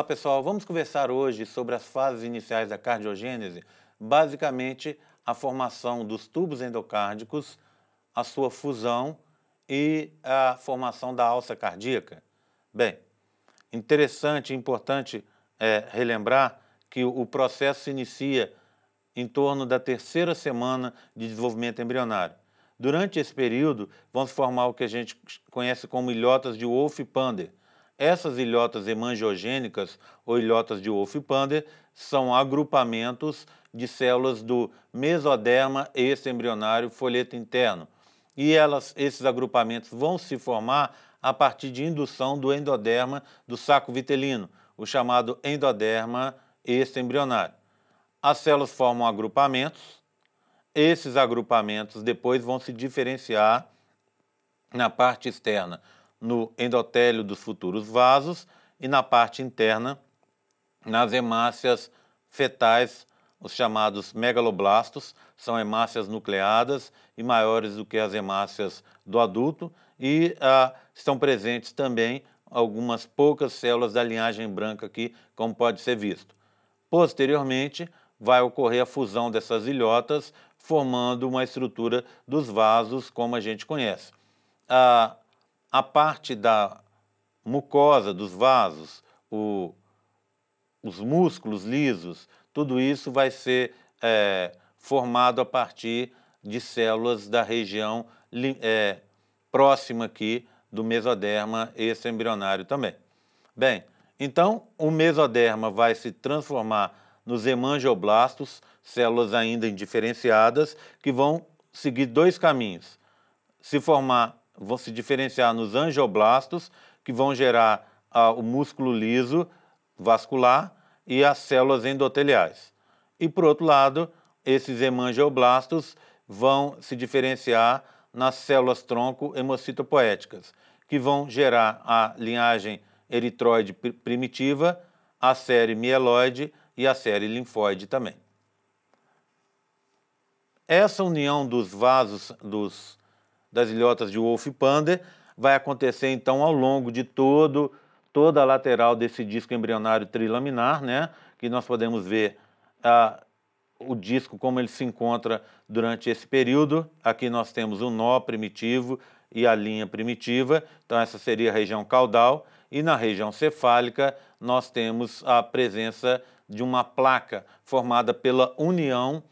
Olá pessoal, vamos conversar hoje sobre as fases iniciais da cardiogênese, basicamente a formação dos tubos endocárdicos, a sua fusão e a formação da alça cardíaca. Bem, interessante e importante é, relembrar que o processo se inicia em torno da terceira semana de desenvolvimento embrionário. Durante esse período, vão se formar o que a gente conhece como ilhotas de Wolff-Pander, essas ilhotas hemangiogênicas, ou ilhotas de wolf pander são agrupamentos de células do mesoderma exembrionário folheto interno. E elas, esses agrupamentos vão se formar a partir de indução do endoderma do saco vitelino, o chamado endoderma exembrionário. As células formam agrupamentos, esses agrupamentos depois vão se diferenciar na parte externa no endotélio dos futuros vasos e na parte interna, nas hemácias fetais, os chamados megaloblastos, são hemácias nucleadas e maiores do que as hemácias do adulto, e ah, estão presentes também algumas poucas células da linhagem branca aqui, como pode ser visto. Posteriormente, vai ocorrer a fusão dessas ilhotas, formando uma estrutura dos vasos como a gente conhece. Ah, a parte da mucosa, dos vasos, o, os músculos lisos, tudo isso vai ser é, formado a partir de células da região é, próxima aqui do mesoderma embrionário também. Bem, então o mesoderma vai se transformar nos hemangioblastos, células ainda indiferenciadas, que vão seguir dois caminhos: se formar vão se diferenciar nos angioblastos, que vão gerar ah, o músculo liso vascular e as células endoteliais. E por outro lado, esses hemangioblastos vão se diferenciar nas células tronco hemocitopoéticas, que vão gerar a linhagem eritroide primitiva, a série mieloide e a série linfóide também. Essa união dos vasos dos das ilhotas de Wolf Pander, vai acontecer então ao longo de todo toda a lateral desse disco embrionário trilaminar, né? Que nós podemos ver ah, o disco como ele se encontra durante esse período. Aqui nós temos o nó primitivo e a linha primitiva, então essa seria a região caudal. E na região cefálica nós temos a presença de uma placa formada pela união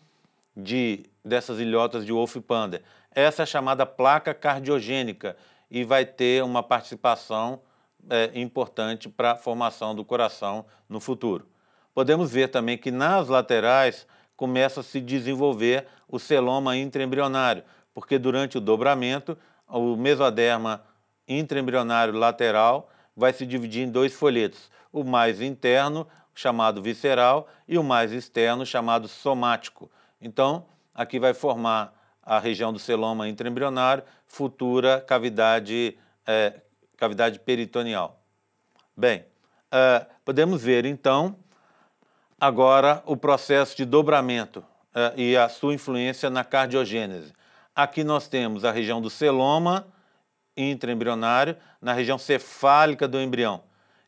de dessas ilhotas de Wolf Pander essa é chamada placa cardiogênica e vai ter uma participação é, importante para a formação do coração no futuro. Podemos ver também que nas laterais começa a se desenvolver o celoma intraembrionário, porque durante o dobramento, o mesoderma intraembrionário lateral vai se dividir em dois folhetos, o mais interno, chamado visceral, e o mais externo, chamado somático. Então, aqui vai formar a região do celoma intraembrionário, futura cavidade, é, cavidade peritoneal. Bem, é, podemos ver então agora o processo de dobramento é, e a sua influência na cardiogênese. Aqui nós temos a região do celoma intraembrionário, na região cefálica do embrião.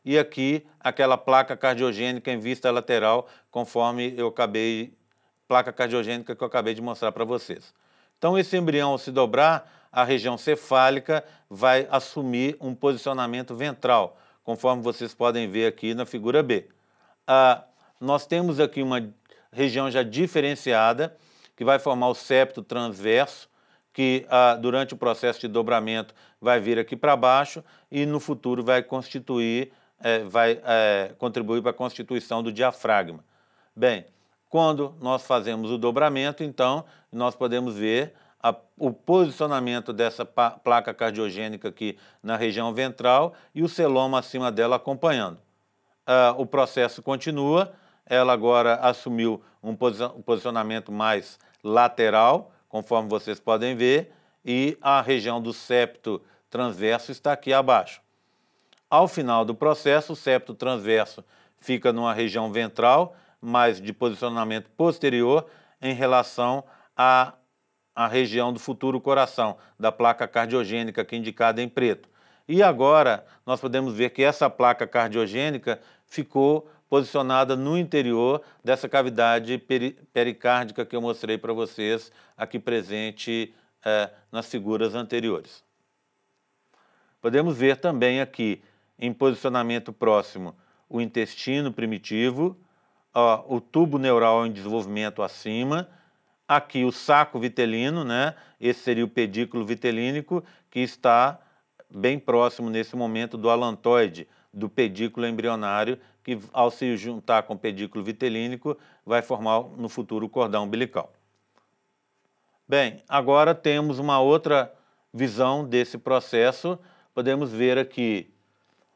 E aqui aquela placa cardiogênica em vista lateral, conforme eu acabei placa cardiogênica que eu acabei de mostrar para vocês. Então, esse embrião, ao se dobrar, a região cefálica vai assumir um posicionamento ventral, conforme vocês podem ver aqui na figura B. Ah, nós temos aqui uma região já diferenciada, que vai formar o septo transverso, que ah, durante o processo de dobramento vai vir aqui para baixo e no futuro vai constituir, eh, vai eh, contribuir para a constituição do diafragma. Bem, quando nós fazemos o dobramento, então, nós podemos ver a, o posicionamento dessa placa cardiogênica aqui na região ventral e o celoma acima dela acompanhando. Ah, o processo continua, ela agora assumiu um posicionamento mais lateral, conforme vocês podem ver, e a região do septo transverso está aqui abaixo. Ao final do processo, o septo transverso fica numa região ventral mas de posicionamento posterior em relação à, à região do futuro coração, da placa cardiogênica que é indicada em preto. E agora nós podemos ver que essa placa cardiogênica ficou posicionada no interior dessa cavidade peri pericárdica que eu mostrei para vocês aqui presente é, nas figuras anteriores. Podemos ver também aqui, em posicionamento próximo, o intestino primitivo, ó, o tubo neural em desenvolvimento acima, aqui o saco vitelino, né? Esse seria o pedículo vitelínico que está bem próximo nesse momento do alantoide, do pedículo embrionário, que ao se juntar com o pedículo vitelínico vai formar no futuro o cordão umbilical. Bem, agora temos uma outra visão desse processo. Podemos ver aqui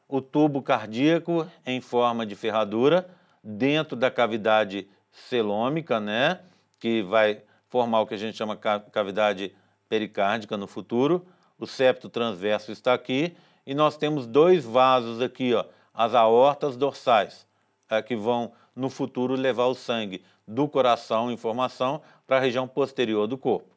o tubo cardíaco em forma de ferradura, dentro da cavidade celômica, né? Que vai formar o que a gente chama cavidade pericárdica no futuro. O septo transverso está aqui e nós temos dois vasos aqui, ó, as aortas dorsais, é, que vão no futuro levar o sangue do coração em formação para a região posterior do corpo.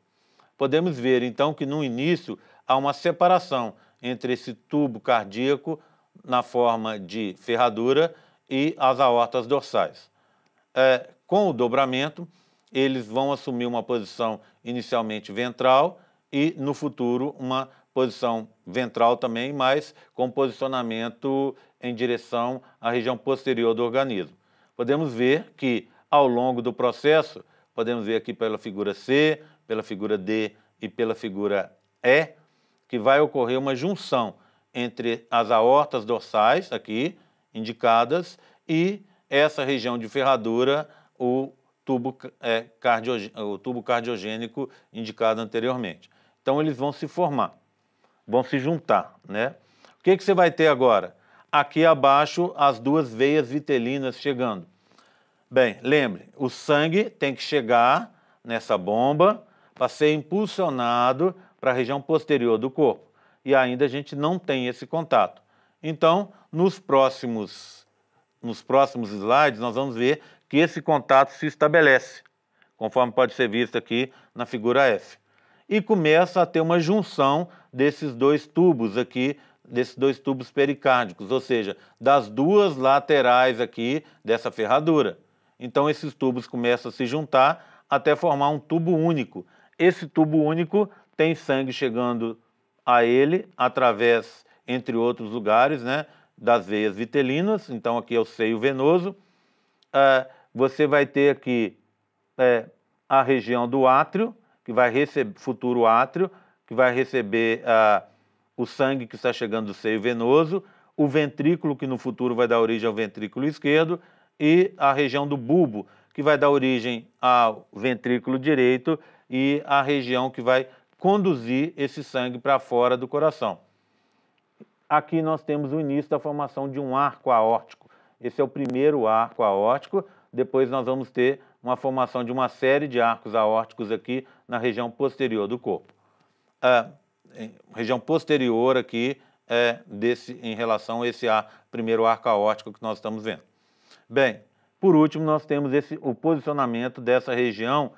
Podemos ver então que no início há uma separação entre esse tubo cardíaco na forma de ferradura e as aortas dorsais. É, com o dobramento, eles vão assumir uma posição inicialmente ventral e, no futuro, uma posição ventral também, mas com posicionamento em direção à região posterior do organismo. Podemos ver que, ao longo do processo, podemos ver aqui pela figura C, pela figura D e pela figura E, que vai ocorrer uma junção entre as aortas dorsais, aqui, indicadas e essa região de ferradura, o tubo, é, o tubo cardiogênico indicado anteriormente. Então eles vão se formar, vão se juntar, né? O que, que você vai ter agora? Aqui abaixo, as duas veias vitelinas chegando. Bem, lembre, o sangue tem que chegar nessa bomba para ser impulsionado para a região posterior do corpo. E ainda a gente não tem esse contato. Então, nos próximos, nos próximos slides, nós vamos ver que esse contato se estabelece, conforme pode ser visto aqui na figura F. E começa a ter uma junção desses dois tubos aqui, desses dois tubos pericárdicos, ou seja, das duas laterais aqui dessa ferradura. Então esses tubos começam a se juntar até formar um tubo único. Esse tubo único tem sangue chegando a ele através entre outros lugares, né, das veias vitelinas, então aqui é o seio venoso. É, você vai ter aqui é, a região do átrio, que vai receber, futuro átrio, que vai receber o sangue que está chegando do seio venoso, o ventrículo, que no futuro vai dar origem ao ventrículo esquerdo, e a região do bulbo, que vai dar origem ao ventrículo direito e a região que vai conduzir esse sangue para fora do coração. Aqui nós temos o início da formação de um arco aórtico. Esse é o primeiro arco aórtico. Depois nós vamos ter uma formação de uma série de arcos aórticos aqui na região posterior do corpo. Ah, região posterior aqui é desse, em relação a esse ar, primeiro arco aórtico que nós estamos vendo. Bem, por último, nós temos esse, o posicionamento dessa região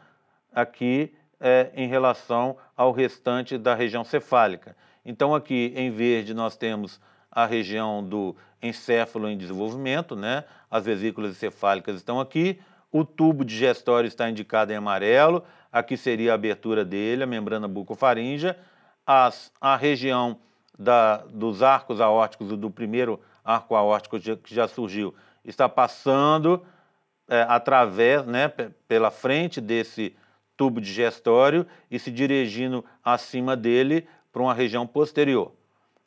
aqui é, em relação ao restante da região cefálica. Então, aqui em verde, nós temos a região do encéfalo em desenvolvimento, né? as vesículas encefálicas estão aqui, o tubo digestório está indicado em amarelo, aqui seria a abertura dele, a membrana bucofaringe, as, a região da, dos arcos aórticos, do primeiro arco aórtico que já surgiu, está passando é, através, né, pela frente desse tubo digestório e se dirigindo acima dele para uma região posterior.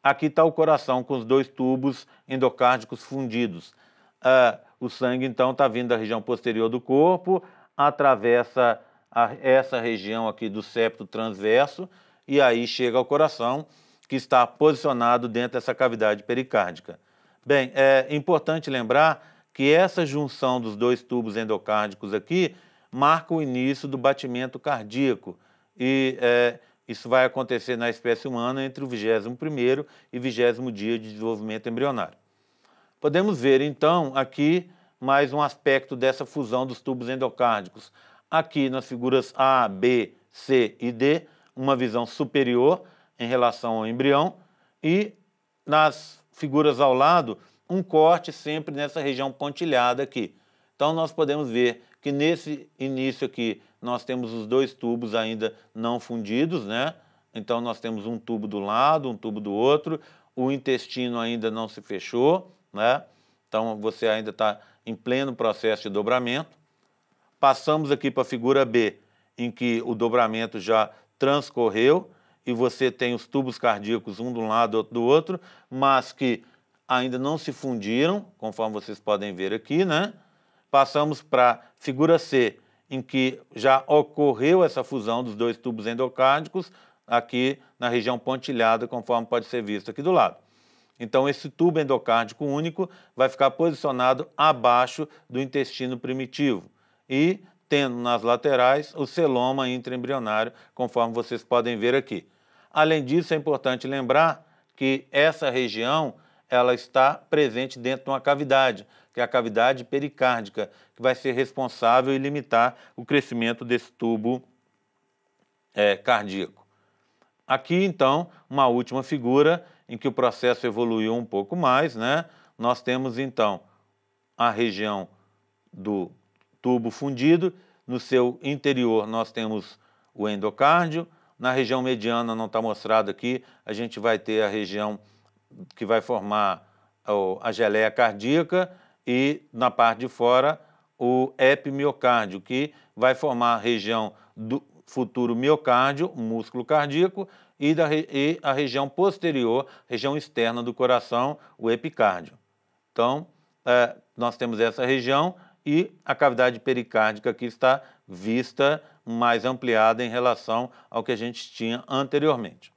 Aqui está o coração com os dois tubos endocárdicos fundidos. Ah, o sangue, então, está vindo da região posterior do corpo, atravessa a, essa região aqui do septo transverso e aí chega ao coração, que está posicionado dentro dessa cavidade pericárdica. Bem, é importante lembrar que essa junção dos dois tubos endocárdicos aqui marca o início do batimento cardíaco. E é, isso vai acontecer na espécie humana entre o 21º e 20 dia de desenvolvimento embrionário. Podemos ver, então, aqui mais um aspecto dessa fusão dos tubos endocárdicos. Aqui nas figuras A, B, C e D, uma visão superior em relação ao embrião e nas figuras ao lado, um corte sempre nessa região pontilhada aqui. Então nós podemos ver que nesse início aqui nós temos os dois tubos ainda não fundidos, né? Então nós temos um tubo do lado, um tubo do outro, o intestino ainda não se fechou, né? Então você ainda está em pleno processo de dobramento. Passamos aqui para a figura B, em que o dobramento já transcorreu e você tem os tubos cardíacos um de um lado, outro do outro, mas que ainda não se fundiram, conforme vocês podem ver aqui, né? Passamos para a figura C, em que já ocorreu essa fusão dos dois tubos endocárdicos aqui na região pontilhada, conforme pode ser visto aqui do lado. Então, esse tubo endocárdico único vai ficar posicionado abaixo do intestino primitivo e tendo nas laterais o celoma intraembrionário, conforme vocês podem ver aqui. Além disso, é importante lembrar que essa região ela está presente dentro de uma cavidade, que é a cavidade pericárdica, que vai ser responsável e limitar o crescimento desse tubo é, cardíaco. Aqui, então, uma última figura em que o processo evoluiu um pouco mais, né? Nós temos, então, a região do tubo fundido, no seu interior nós temos o endocárdio, na região mediana não está mostrado aqui, a gente vai ter a região que vai formar a geleia cardíaca, e na parte de fora o epimiocárdio, que vai formar a região do futuro miocárdio, músculo cardíaco, e, da, e a região posterior, região externa do coração, o epicárdio. Então, é, nós temos essa região e a cavidade pericárdica que está vista mais ampliada em relação ao que a gente tinha anteriormente.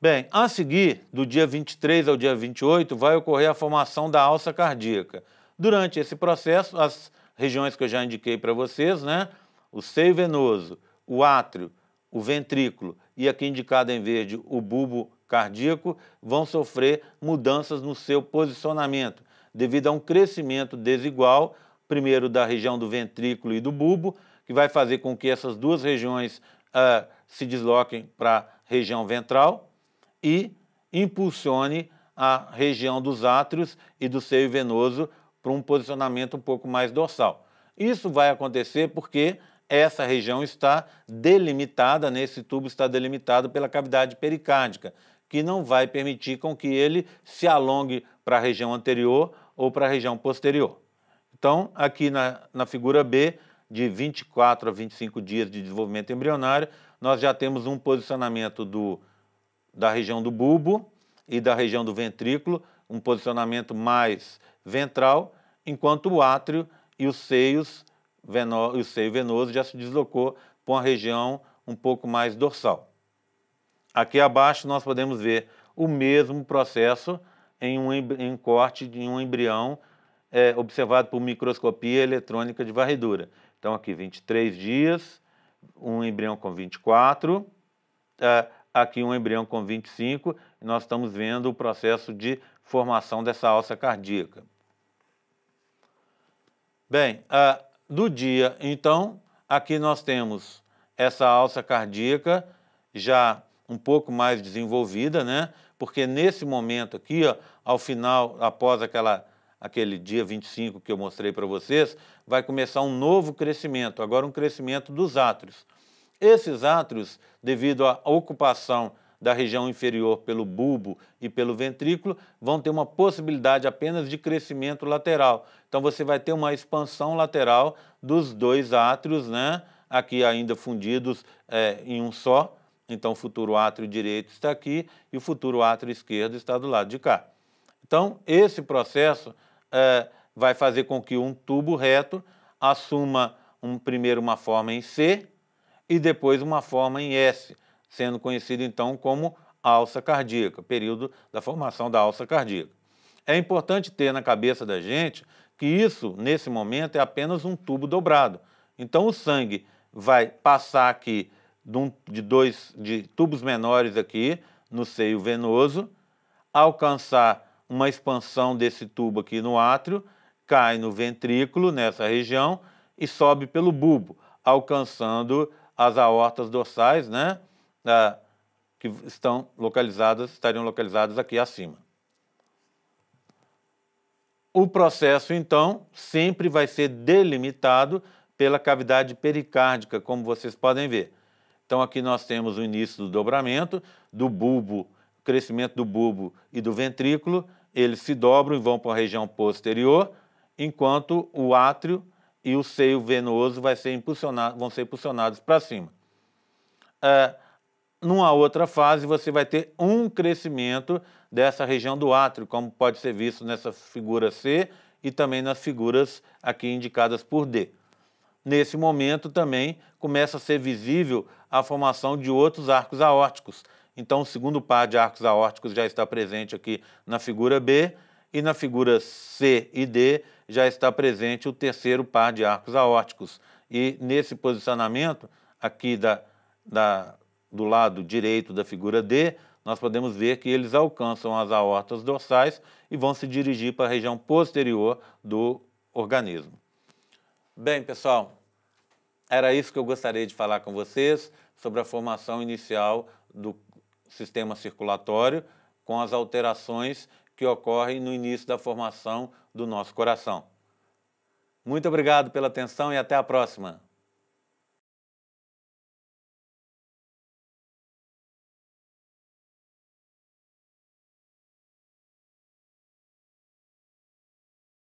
Bem, a seguir, do dia 23 ao dia 28, vai ocorrer a formação da alça cardíaca. Durante esse processo, as regiões que eu já indiquei para vocês, né? O seio venoso, o átrio, o ventrículo e aqui indicado em verde, o bulbo cardíaco, vão sofrer mudanças no seu posicionamento, devido a um crescimento desigual, primeiro da região do ventrículo e do bulbo, que vai fazer com que essas duas regiões uh, se desloquem para a região ventral, e impulsione a região dos átrios e do seio venoso para um posicionamento um pouco mais dorsal. Isso vai acontecer porque essa região está delimitada, nesse tubo está delimitado pela cavidade pericárdica, que não vai permitir com que ele se alongue para a região anterior ou para a região posterior. Então, aqui na, na figura B, de 24 a 25 dias de desenvolvimento embrionário, nós já temos um posicionamento do da região do bulbo e da região do ventrículo, um posicionamento mais ventral, enquanto o átrio e os seios veno, o seio venoso já se deslocou para uma região um pouco mais dorsal. Aqui abaixo nós podemos ver o mesmo processo em um, em corte de um embrião é, observado por microscopia eletrônica de varredura. Então aqui 23 dias, um embrião com 24, é, aqui um embrião com 25, e nós estamos vendo o processo de formação dessa alça cardíaca. Bem, ah, do dia, então, aqui nós temos essa alça cardíaca já um pouco mais desenvolvida, né? Porque nesse momento aqui, ó, ao final, após aquela, aquele dia 25 que eu mostrei para vocês, vai começar um novo crescimento, agora um crescimento dos átrios. Esses átrios, devido à ocupação da região inferior pelo bulbo e pelo ventrículo, vão ter uma possibilidade apenas de crescimento lateral. Então você vai ter uma expansão lateral dos dois átrios, né? aqui ainda fundidos é, em um só. Então o futuro átrio direito está aqui e o futuro átrio esquerdo está do lado de cá. Então esse processo é, vai fazer com que um tubo reto assuma um, primeiro uma forma em C, e depois uma forma em S, sendo conhecido então como alça cardíaca, período da formação da alça cardíaca. É importante ter na cabeça da gente que isso, nesse momento, é apenas um tubo dobrado. Então o sangue vai passar aqui de dois de tubos menores aqui no seio venoso, alcançar uma expansão desse tubo aqui no átrio, cai no ventrículo, nessa região, e sobe pelo bulbo, alcançando as aortas dorsais, né? que estão localizadas, estariam localizadas aqui acima. O processo, então, sempre vai ser delimitado pela cavidade pericárdica, como vocês podem ver. Então, aqui nós temos o início do dobramento, do bulbo, crescimento do bulbo e do ventrículo, eles se dobram e vão para a região posterior, enquanto o átrio e o seio venoso vai ser impulsionado, vão ser impulsionados para cima. É, numa outra fase, você vai ter um crescimento dessa região do átrio, como pode ser visto nessa figura C e também nas figuras aqui indicadas por D. Nesse momento também começa a ser visível a formação de outros arcos aórticos. Então, o segundo par de arcos aórticos já está presente aqui na figura B e na figura C e D já está presente o terceiro par de arcos aórticos. E nesse posicionamento, aqui da, da, do lado direito da figura D, nós podemos ver que eles alcançam as aortas dorsais e vão se dirigir para a região posterior do organismo. Bem, pessoal, era isso que eu gostaria de falar com vocês sobre a formação inicial do sistema circulatório com as alterações que ocorrem no início da formação do nosso coração. Muito obrigado pela atenção e até a próxima.